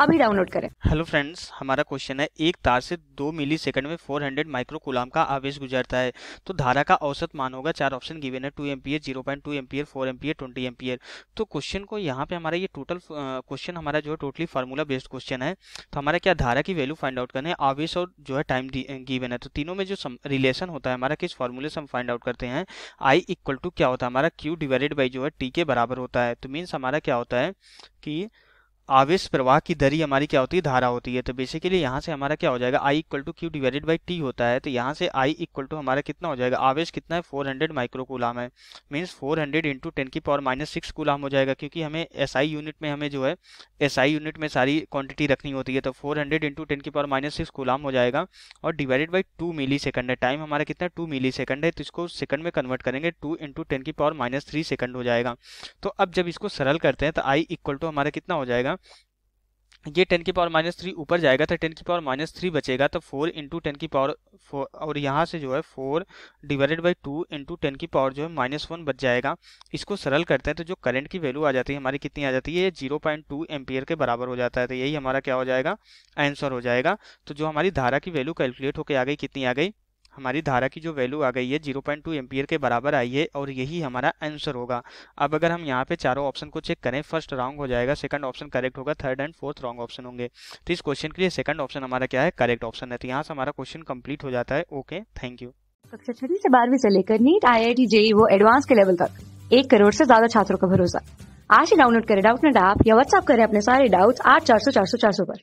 अभी डाउनलोड करें hello friends हमारा क्वेश्चन है एक तार से दो मिली सेकंड में 400 माइक्रो कुलाम का आवेश गुजरता है तो धारा का औसत मान होगा चार ऑप्शन गिवन है two ampere zero point two ampere four ampere twenty ampere तो क्वेश्चन को यहाँ पे हमारा ये टोटल क्वेश्चन हमारा जो है टोटली फार्मूला बेस्ड क्वेश्चन है तो हमारा क्या धारा की वैल्यू फाइंड आउट करना है आवेश और जो है टाइम गिवन है तो तीनों में जो रिलेशन होता है हमारा किस फार्मूले से हम फाइंड आउट करते हैं आई इक्वल टू क्या होता है हमारा क्यू डिवाइडेड बाई जो है टी के बराबर होता है तो मीन्स हमारा क्या होता है कि आवेश प्रवाह की दरी हमारी क्या होती है धारा होती है तो बेसिकली यहाँ से हमारा क्या हो जाएगा I equal to Q divided by T होता है तो यहाँ से आई इक्वल टू हमारा कितना हो जाएगा आवेश कितना है 400 हंड्रेड माइक्रोकूलाम है मीन्स 400 हंड्रेड इंटू टेन की पावर माइनस सिक्स कूलाम हो जाएगा क्योंकि हमें एस आई यूनिट में हमें जो है एस आई यूनिट में सारी क्वान्टिटी रखनी होती है तो फोर हंड्रेड इंटू टेन की पावर माइनस सिक्स कूलाम हो जाएगा और divided by two millisecond है टाइम हमारा कितना टू मिली सेकंड है तो इसको सेकंड में कन्वर्ट करेंगे टू इंटू टेन की पावर माइनस थ्री सेकंड हो जाएगा तो अब जब इसको सरल करते हैं तो आई इक्वल टू हमारा कितना हो जाएगा जाएगा ये टेन की पावर माइनस थ्री ऊपर जाएगा तो टेन की पावर माइनस थ्री बचेगा तो फोर इंटू टेन की पावर फोर और यहाँ से जो है four divided by two into ten की पावर जो है माइनस वन बच जाएगा इसको सरल करते हैं तो जो करंट की वैल्यू आ जाती है हमारी कितनी आ जाती है ये जीरो पॉइंट टू एम्पियर के बराबर हो जाता है तो यही हमारा क्या हो जाएगा आंसर हो जाएगा तो जो हमारी धारा की वैल्यू कैलकुलेट होकर आ गई कितनी आ गई हमारी धारा की जो वैल्यू आ गई है जीरो पॉइंट एम्पियर के बराबर आई है और यही हमारा आंसर होगा अब अगर हम यहाँ पे चारों ऑप्शन को चेक करें फर्स्ट रॉन्ग हो जाएगा सेकंड ऑप्शन करेक्ट होगा third and fourth wrong option होंगे तो इस क्वेश्चन के लिए सेकंड ऑप्शन हमारा क्या है करेक्ट ऑप्शन है तो यहाँ से हमारा क्वेश्चन कम्प्लीट हो जाता है ओके थैंक यू कक्षा छठी से बारहवीं से लेकर नीट आई आई टी वो एडवांस के लेवल तक एक करोड़ से ज्यादा छात्रों का भरोसा आज ही डाउनलोड करें डाउट नेट ऐप या व्हाट्सअप करें अपने सारे डाउट्स आठ चार सौ चार सौ चार सौ पर